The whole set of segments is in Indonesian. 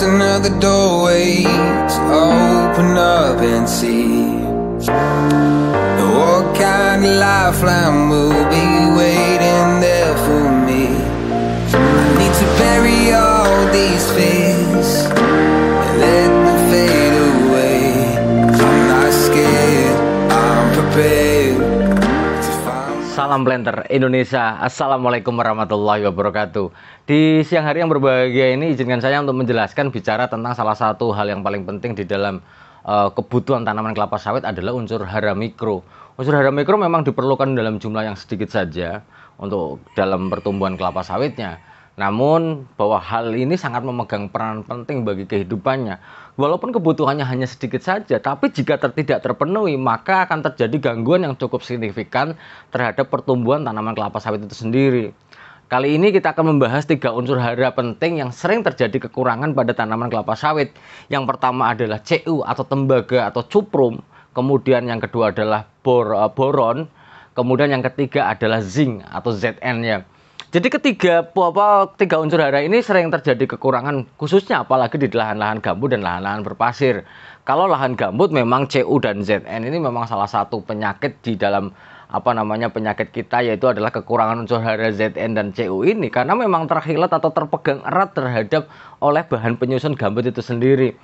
just another doorway to open up and see what kind of lifeline will be Salam Blender Indonesia. Assalamualaikum warahmatullahi wabarakatuh. Di siang hari yang berbahagia ini izinkan saya untuk menjelaskan bicara tentang salah satu hal yang paling penting di dalam uh, kebutuhan tanaman kelapa sawit adalah unsur hara mikro. Unsur hara mikro memang diperlukan dalam jumlah yang sedikit saja untuk dalam pertumbuhan kelapa sawitnya. Namun bahwa hal ini sangat memegang peran penting bagi kehidupannya. Walaupun kebutuhannya hanya sedikit saja, tapi jika tidak terpenuhi maka akan terjadi gangguan yang cukup signifikan terhadap pertumbuhan tanaman kelapa sawit itu sendiri. Kali ini kita akan membahas tiga unsur hara penting yang sering terjadi kekurangan pada tanaman kelapa sawit. Yang pertama adalah CU atau tembaga atau cuprum, kemudian yang kedua adalah bor, eh, boron, kemudian yang ketiga adalah zinc atau Zn ya. Jadi ketiga apa tiga unsur hara ini sering terjadi kekurangan khususnya apalagi di lahan-lahan gambut dan lahan-lahan berpasir. Kalau lahan gambut memang CU dan ZN ini memang salah satu penyakit di dalam apa namanya penyakit kita yaitu adalah kekurangan unsur hara ZN dan CU ini karena memang terhilat atau terpegang erat terhadap oleh bahan penyusun gambut itu sendiri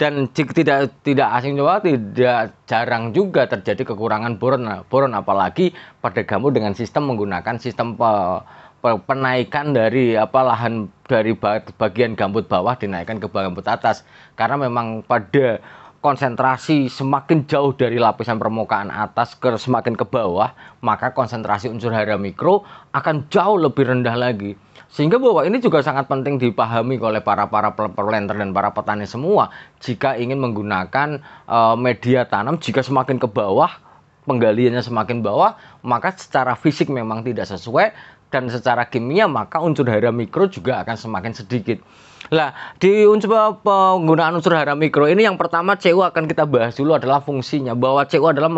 dan tidak tidak asing juga tidak jarang juga terjadi kekurangan boron boron apalagi pada gambut dengan sistem menggunakan sistem pe, penaikan dari apa lahan dari bagian gambut bawah dinaikkan ke gambut atas karena memang pada konsentrasi semakin jauh dari lapisan permukaan atas ke semakin ke bawah maka konsentrasi unsur hara mikro akan jauh lebih rendah lagi sehingga bahwa ini juga sangat penting dipahami oleh para para planter dan para petani semua jika ingin menggunakan uh, media tanam jika semakin ke bawah penggaliannya semakin bawah, maka secara fisik memang tidak sesuai, dan secara kimia maka unsur hara mikro juga akan semakin sedikit. Lah, di unsur penggunaan unsur hara mikro ini yang pertama Cu akan kita bahas dulu adalah fungsinya bahwa Cu adalah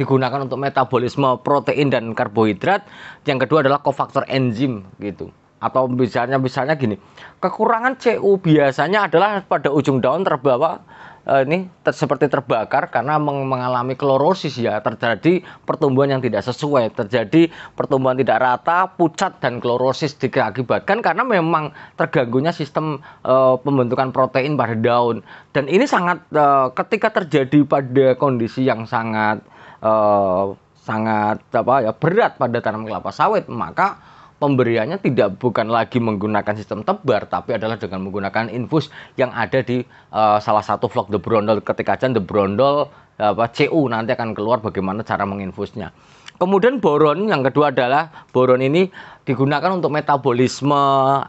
digunakan untuk metabolisme protein dan karbohidrat. Yang kedua adalah kofaktor enzim gitu. Atau misalnya misalnya gini, kekurangan Cu biasanya adalah pada ujung daun terbawa uh, ini ter seperti terbakar karena meng mengalami klorosis ya terjadi pertumbuhan yang tidak sesuai terjadi pertumbuhan tidak rata pucat dan klorosis diakibatkan karena memang terganggunya sistem uh, pembentukan protein pada daun dan ini sangat uh, ketika terjadi pada kondisi yang sangat uh, sangat apa ya berat pada tanaman kelapa sawit maka pemberiannya tidak bukan lagi menggunakan sistem tebar tapi adalah dengan menggunakan infus yang ada di uh, salah satu vlog The Brondol ketika Jan The Brondol apa CU nanti akan keluar bagaimana cara menginfusnya. Kemudian boron yang kedua adalah boron ini digunakan untuk metabolisme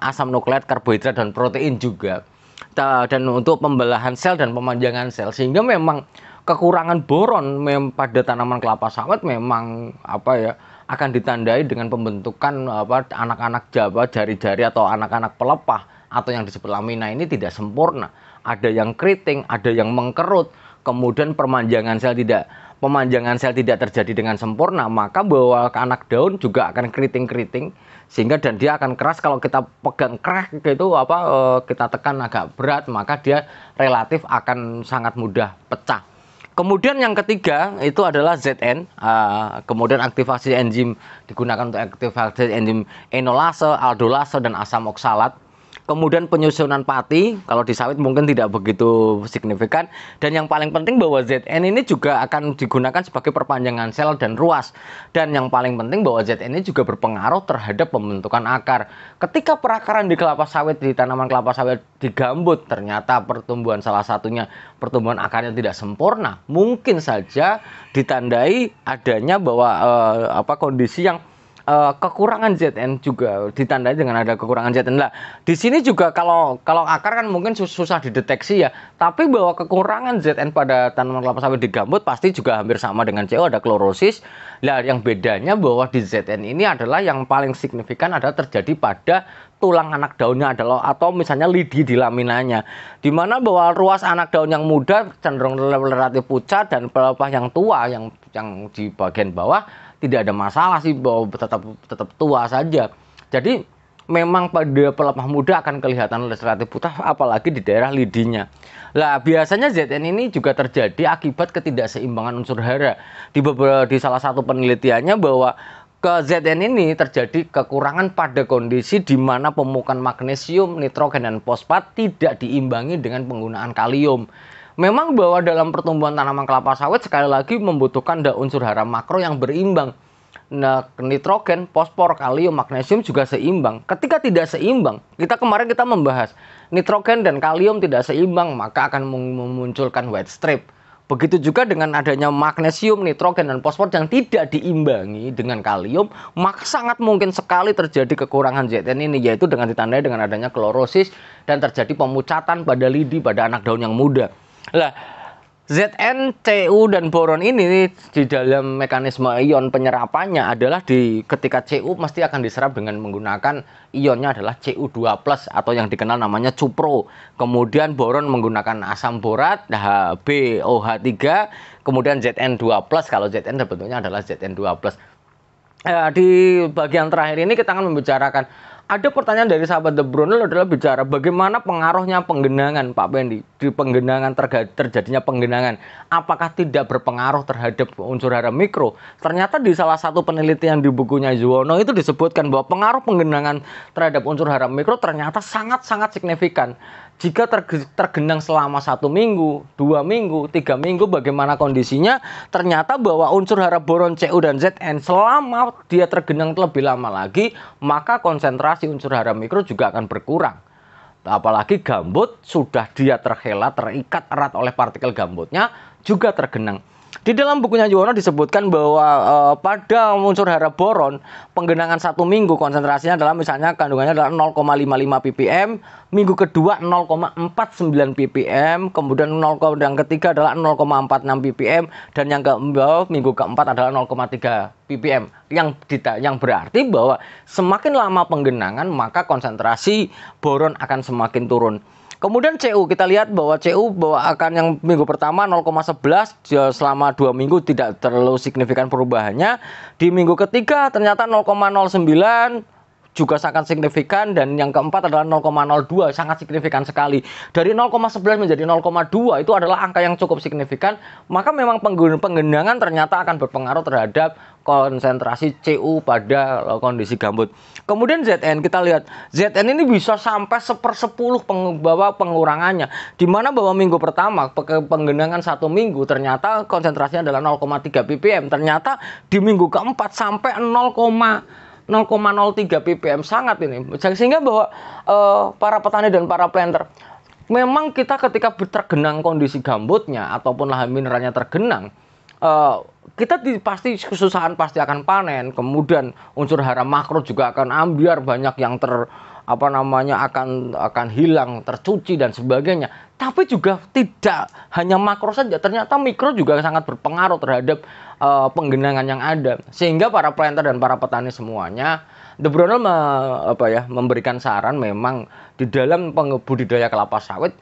asam nukleat, karbohidrat dan protein juga dan untuk pembelahan sel dan pemanjangan sel sehingga memang kekurangan boron pada tanaman kelapa sawit memang apa ya akan ditandai dengan pembentukan apa anak-anak Jawa jari-jari atau anak-anak pelepah atau yang disebut lamina ini tidak sempurna. Ada yang keriting, ada yang mengkerut, kemudian permanjangan sel tidak pemanjangan sel tidak terjadi dengan sempurna, maka bahwa anak daun juga akan keriting-keriting sehingga dan dia akan keras kalau kita pegang keras gitu apa eh, kita tekan agak berat maka dia relatif akan sangat mudah pecah. Kemudian yang ketiga itu adalah ZN. Uh, ah, kemudian aktivasi enzim digunakan untuk aktivasi enzim enolase, aldolase dan asam oksalat. Kemudian penyusunan pati, kalau di sawit mungkin tidak begitu signifikan. Dan yang paling penting bahwa ZN ini juga akan digunakan sebagai perpanjangan sel dan ruas. Dan yang paling penting bahwa ZN ini juga berpengaruh terhadap pembentukan akar. Ketika perakaran di kelapa sawit, di tanaman kelapa sawit digambut, ternyata pertumbuhan salah satunya, pertumbuhan akarnya tidak sempurna. Mungkin saja ditandai adanya bahwa eh, apa kondisi yang uh, kekurangan ZN juga ditandai dengan ada kekurangan ZN lah. Di sini juga kalau kalau akar kan mungkin sus susah dideteksi ya, tapi bahwa kekurangan ZN pada tanaman kelapa sawit di gambut pasti juga hampir sama dengan CO ada klorosis. Lah yang bedanya bahwa di ZN ini adalah yang paling signifikan ada terjadi pada tulang anak daunnya adalah atau misalnya lidi di laminanya di mana bahwa ruas anak daun yang muda cenderung relatif pucat dan pelepah yang tua yang yang di bagian bawah tidak ada masalah sih bahwa tetap tetap tua saja. Jadi memang pada pelepah muda akan kelihatan relatif putih apalagi di daerah lidinya. Lah biasanya ZN ini juga terjadi akibat ketidakseimbangan unsur hara. Di beberapa di salah satu penelitiannya bahwa ke ZN ini terjadi kekurangan pada kondisi di mana pemukaan magnesium, nitrogen, dan fosfat tidak diimbangi dengan penggunaan kalium. Memang bahwa dalam pertumbuhan tanaman kelapa sawit sekali lagi membutuhkan da unsur hara makro yang berimbang. Nah, nitrogen, fosfor, kalium, magnesium juga seimbang. Ketika tidak seimbang, kita kemarin kita membahas nitrogen dan kalium tidak seimbang, maka akan memunculkan white strip. Begitu juga dengan adanya magnesium, nitrogen, dan fosfor yang tidak diimbangi dengan kalium, maka sangat mungkin sekali terjadi kekurangan ZN ini, yaitu dengan ditandai dengan adanya klorosis dan terjadi pemucatan pada lidi pada anak daun yang muda. Lah, ZN, CU dan boron ini di dalam mekanisme ion penyerapannya adalah di ketika CU pasti akan diserap dengan menggunakan ionnya adalah CU2+ atau yang dikenal namanya cupro. Kemudian boron menggunakan asam borat HBOH3, nah, kemudian ZN2+ kalau ZN sebetulnya adalah ZN2+. Eh, nah, di bagian terakhir ini kita akan membicarakan ada pertanyaan dari sahabat The Brunel adalah bicara bagaimana pengaruhnya penggenangan Pak Pendi di penggenangan terjadinya penggenangan apakah tidak berpengaruh terhadap unsur hara mikro ternyata di salah satu penelitian di bukunya Juwono itu disebutkan bahwa pengaruh penggenangan terhadap unsur hara mikro ternyata sangat-sangat signifikan jika tergenang selama satu minggu, dua minggu, tiga minggu, bagaimana kondisinya? Ternyata bahwa unsur hara boron CU dan ZN selama dia tergenang lebih lama lagi, maka konsentrasi unsur hara mikro juga akan berkurang. Apalagi gambut sudah dia terhela, terikat erat oleh partikel gambutnya juga tergenang. Di dalam bukunya Yuwono disebutkan bahwa e, pada unsur hara boron, penggenangan satu minggu konsentrasinya adalah misalnya kandungannya adalah 0,55 ppm, minggu kedua 0,49 ppm, kemudian 0, yang ketiga adalah 0,46 ppm dan yang keempat minggu keempat adalah 0,3 ppm. Yang yang berarti bahwa semakin lama penggenangan maka konsentrasi boron akan semakin turun. Kemudian CU kita lihat bahwa CU bahwa akan yang minggu pertama 0,11 ya selama dua minggu tidak terlalu signifikan perubahannya. Di minggu ketiga ternyata 0,09 juga sangat signifikan dan yang keempat adalah 0,02 sangat signifikan sekali. Dari 0,11 menjadi 0,2 itu adalah angka yang cukup signifikan, maka memang penggenangan ternyata akan berpengaruh terhadap konsentrasi CU pada eh, kondisi gambut. Kemudian ZN kita lihat ZN ini bisa sampai sepersepuluh bahwa pengurangannya. Dimana bahwa minggu pertama penggenangan satu minggu ternyata konsentrasinya adalah 0,3 ppm. Ternyata di minggu keempat sampai 0, 0,03 ppm sangat ini sehingga bahwa uh, para petani dan para planter memang kita ketika tergenang kondisi gambutnya ataupun lahan mineralnya tergenang uh, kita di, pasti kesusahan pasti akan panen kemudian unsur hara makro juga akan ambiar banyak yang ter apa namanya akan akan hilang tercuci dan sebagainya tapi juga tidak hanya makro saja ternyata mikro juga sangat berpengaruh terhadap uh, penggenangan yang ada sehingga para planter dan para petani semuanya De Bruno me, apa ya memberikan saran memang di dalam pengebudidaya kelapa sawit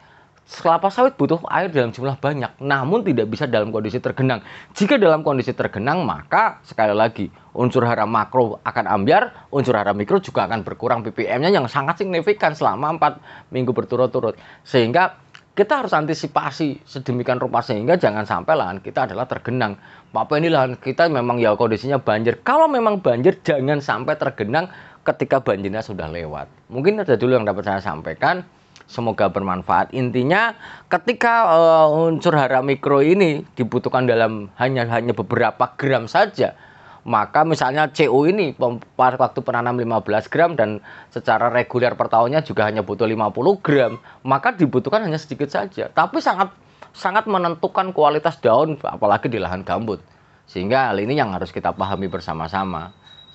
kelapa sawit butuh air dalam jumlah banyak namun tidak bisa dalam kondisi tergenang jika dalam kondisi tergenang maka sekali lagi unsur hara makro akan ambiar unsur hara mikro juga akan berkurang ppm-nya yang sangat signifikan selama 4 minggu berturut-turut sehingga kita harus antisipasi sedemikian rupa sehingga jangan sampai lahan kita adalah tergenang. Apa ini lahan kita memang ya kondisinya banjir. Kalau memang banjir jangan sampai tergenang ketika banjirnya sudah lewat. Mungkin ada dulu yang dapat saya sampaikan. Semoga bermanfaat. Intinya ketika uh, unsur hara mikro ini dibutuhkan dalam hanya hanya beberapa gram saja, maka misalnya CO ini waktu penanam 15 gram dan secara reguler per tahunnya juga hanya butuh 50 gram, maka dibutuhkan hanya sedikit saja. Tapi sangat sangat menentukan kualitas daun apalagi di lahan gambut. Sehingga hal ini yang harus kita pahami bersama-sama.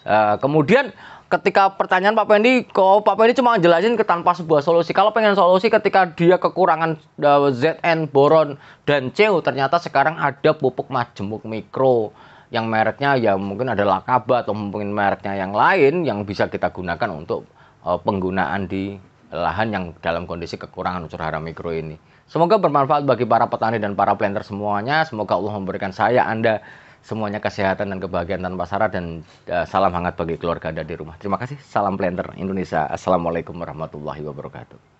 Uh, kemudian ketika pertanyaan Pak Pendi, kok Pak Pendi cuma jelasin ke tanpa sebuah solusi. Kalau pengen solusi ketika dia kekurangan uh, eh, ZN, boron dan CO, ternyata sekarang ada pupuk majemuk mikro yang mereknya ya mungkin ada Lakaba atau mungkin mereknya yang lain yang bisa kita gunakan untuk uh, penggunaan di lahan yang dalam kondisi kekurangan unsur hara mikro ini. Semoga bermanfaat bagi para petani dan para planter semuanya. Semoga Allah memberikan saya, Anda semuanya kesehatan dan kebahagiaan tanpa syarat dan uh, salam hangat bagi keluarga Anda di rumah. Terima kasih. Salam planter Indonesia. Assalamualaikum warahmatullahi wabarakatuh.